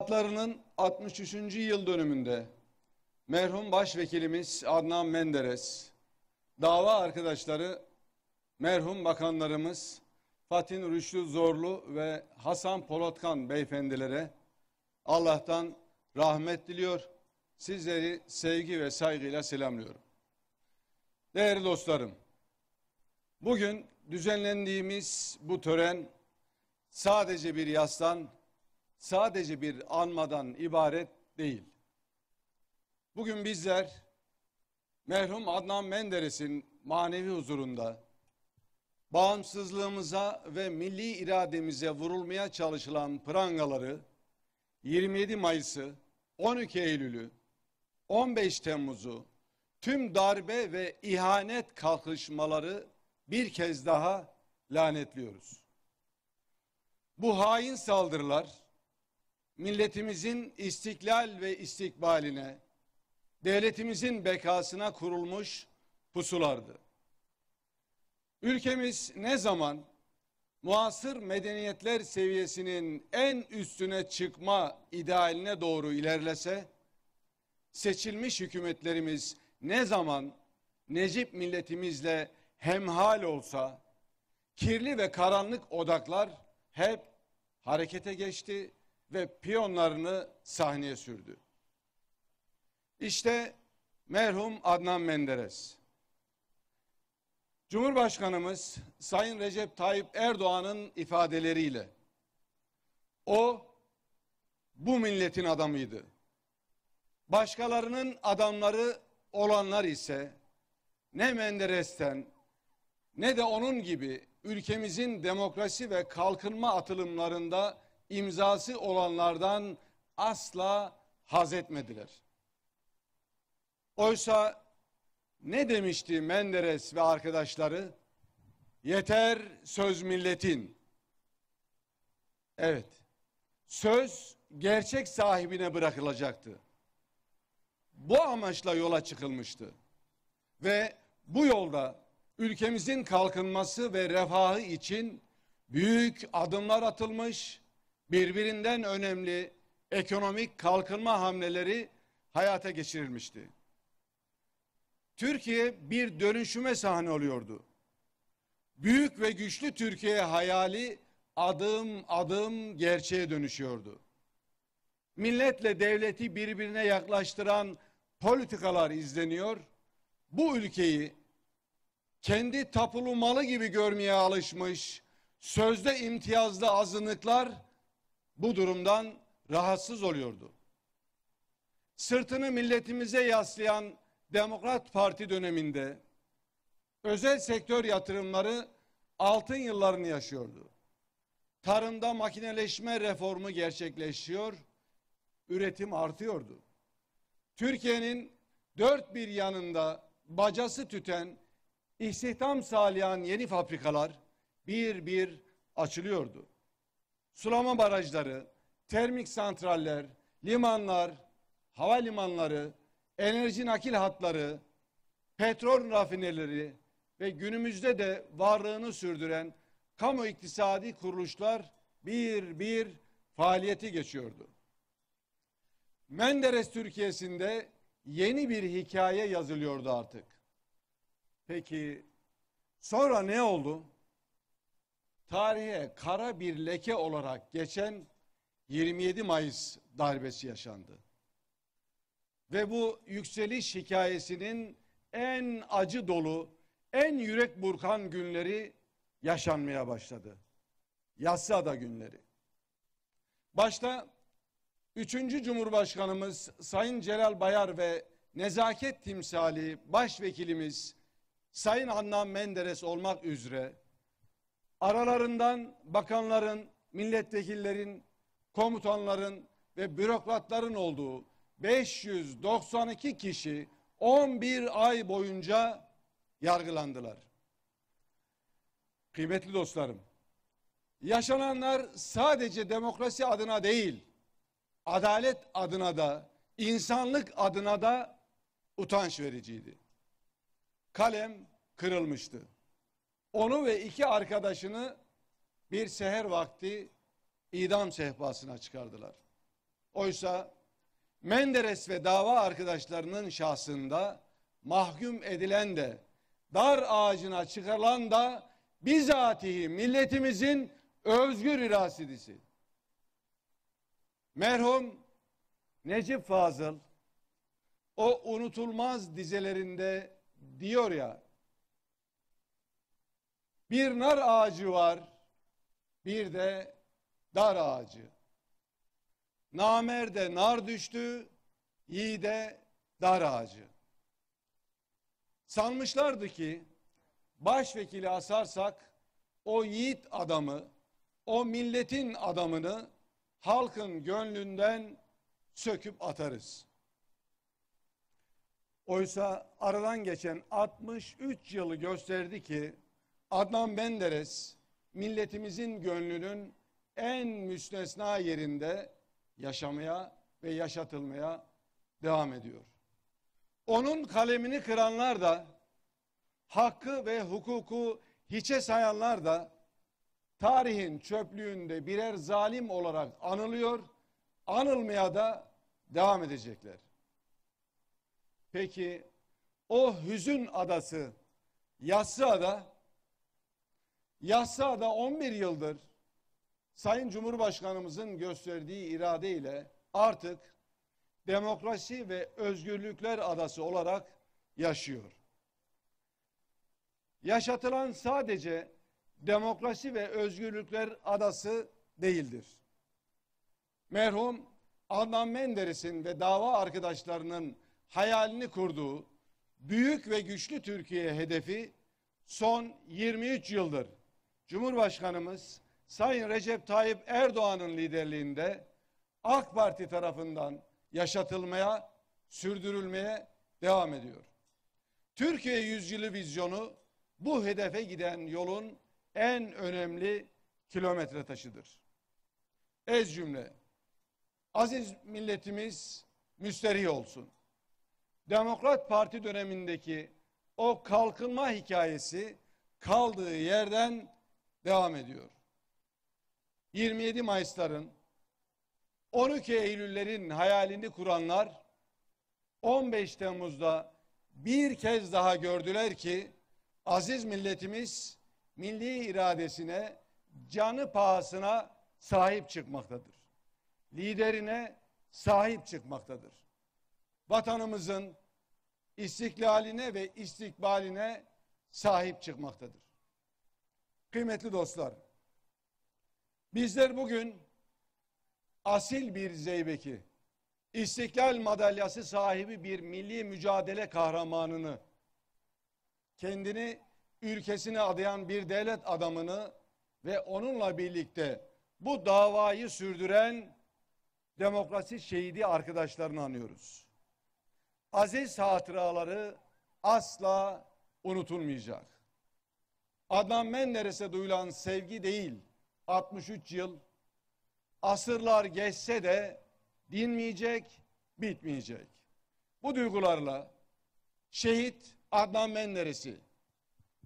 Atlarının 63. yıl dönümünde merhum başvekilimiz Adnan Menderes, dava arkadaşları merhum bakanlarımız Fatih Rüştü Zorlu ve Hasan Polatkan beyefendilere Allah'tan rahmet diliyor. Sizleri sevgi ve saygıyla selamlıyorum. Değerli dostlarım, bugün düzenlendiğimiz bu tören sadece bir yaslan sadece bir anmadan ibaret değil. Bugün bizler merhum Adnan Menderes'in manevi huzurunda bağımsızlığımıza ve milli irademize vurulmaya çalışılan prangaları 27 Mayıs'ı, 12 Eylül'ü, 15 Temmuz'u, tüm darbe ve ihanet kalkışmaları bir kez daha lanetliyoruz. Bu hain saldırılar milletimizin istiklal ve istikbaline, devletimizin bekasına kurulmuş pusulardı. Ülkemiz ne zaman muasır medeniyetler seviyesinin en üstüne çıkma idealine doğru ilerlese, seçilmiş hükümetlerimiz ne zaman Necip milletimizle hemhal olsa, kirli ve karanlık odaklar hep harekete geçti, ve piyonlarını sahneye sürdü. İşte merhum Adnan Menderes. Cumhurbaşkanımız Sayın Recep Tayyip Erdoğan'ın ifadeleriyle o bu milletin adamıydı. Başkalarının adamları olanlar ise ne Menderes'ten ne de onun gibi ülkemizin demokrasi ve kalkınma atılımlarında imzası olanlardan asla haz etmediler. Oysa ne demişti Menderes ve arkadaşları? Yeter söz milletin. Evet. Söz gerçek sahibine bırakılacaktı. Bu amaçla yola çıkılmıştı. Ve bu yolda ülkemizin kalkınması ve refahı için büyük adımlar atılmış birbirinden önemli ekonomik kalkınma hamleleri hayata geçirilmişti. Türkiye bir dönüşüme sahne oluyordu. Büyük ve güçlü Türkiye hayali adım adım gerçeğe dönüşüyordu. Milletle devleti birbirine yaklaştıran politikalar izleniyor. Bu ülkeyi kendi tapulu malı gibi görmeye alışmış, sözde imtiyazlı azınlıklar bu durumdan rahatsız oluyordu. Sırtını milletimize yaslayan Demokrat Parti döneminde özel sektör yatırımları altın yıllarını yaşıyordu. Tarımda makineleşme reformu gerçekleşiyor, üretim artıyordu. Türkiye'nin dört bir yanında bacası tüten, istihdam sağlayan yeni fabrikalar bir bir açılıyordu sulama barajları, termik santraller, limanlar, havalimanları, enerji nakil hatları, petrol rafineleri ve günümüzde de varlığını sürdüren kamu iktisadi kuruluşlar bir bir faaliyeti geçiyordu. Menderes Türkiye'sinde yeni bir hikaye yazılıyordu artık. Peki sonra ne oldu? tarihe kara bir leke olarak geçen 27 Mayıs darbesi yaşandı. Ve bu yükseliş hikayesinin en acı dolu, en yürek burkan günleri yaşanmaya başladı. Yassıada günleri. Başta 3. Cumhurbaşkanımız Sayın Celal Bayar ve nezaket timsali başvekilimiz Sayın Adnan Menderes olmak üzere aralarından bakanların, milletvekillerin, komutanların ve bürokratların olduğu 592 kişi 11 ay boyunca yargılandılar. Kıymetli dostlarım, yaşananlar sadece demokrasi adına değil, adalet adına da, insanlık adına da utanç vericiydi. Kalem kırılmıştı. Onu ve iki arkadaşını bir seher vakti idam sehpasına çıkardılar. Oysa Menderes ve dava arkadaşlarının şahsında mahkum edilen de dar ağacına çıkarılan da bizatihi milletimizin özgür irasidisi. Merhum Necip Fazıl o unutulmaz dizelerinde diyor ya bir nar ağacı var, bir de dar ağacı. Namerde nar düştü, yiğide dar ağacı. Sanmışlardı ki başvekili asarsak o yiğit adamı, o milletin adamını halkın gönlünden söküp atarız. Oysa aradan geçen 63 yılı gösterdi ki Adnan Benderes, milletimizin gönlünün en müstesna yerinde yaşamaya ve yaşatılmaya devam ediyor. Onun kalemini kıranlar da hakkı ve hukuku hiçe sayanlar da tarihin çöplüğünde birer zalim olarak anılıyor, anılmaya da devam edecekler. Peki o hüzün adası, yassı ada Yahsa'da 11 yıldır Sayın Cumhurbaşkanımızın gösterdiği iradeyle artık demokrasi ve özgürlükler adası olarak yaşıyor. Yaşatılan sadece demokrasi ve özgürlükler adası değildir. Merhum Adnan Menderes'in ve dava arkadaşlarının hayalini kurduğu büyük ve güçlü Türkiye hedefi son 23 yıldır Cumhurbaşkanımız Sayın Recep Tayyip Erdoğan'ın liderliğinde AK Parti tarafından yaşatılmaya, sürdürülmeye devam ediyor. Türkiye yüzyılı vizyonu bu hedefe giden yolun en önemli kilometre taşıdır. Ez cümle. Aziz milletimiz müsterih olsun. Demokrat Parti dönemindeki o kalkınma hikayesi kaldığı yerden devam ediyor. 27 Mayıs'ların 12 Eylül'lerin hayalini kuranlar 15 Temmuz'da bir kez daha gördüler ki aziz milletimiz milli iradesine canı pahasına sahip çıkmaktadır. Liderine sahip çıkmaktadır. Vatanımızın istiklaline ve istikbaline sahip çıkmaktadır. Kıymetli dostlar, bizler bugün asil bir Zeybek'i, İstiklal madalyası sahibi bir milli mücadele kahramanını, kendini ülkesine adayan bir devlet adamını ve onunla birlikte bu davayı sürdüren demokrasi şehidi arkadaşlarını anıyoruz. Aziz hatıraları asla unutulmayacak. Adnan Menderes'e duyulan sevgi değil 63 yıl asırlar geçse de dinmeyecek, bitmeyecek. Bu duygularla şehit Adnan Menderes'i,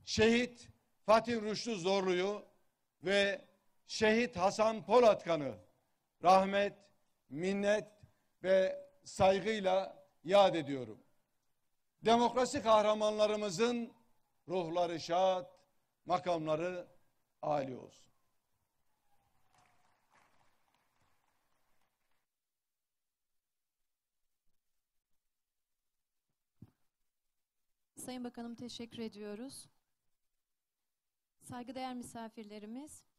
şehit Fatih Rüştü Zorlu'yu ve şehit Hasan Polatkan'ı rahmet, minnet ve saygıyla yad ediyorum. Demokrasi kahramanlarımızın ruhları şad, makamları âli olsun. Sayın Bakanım teşekkür ediyoruz. Saygıdeğer misafirlerimiz,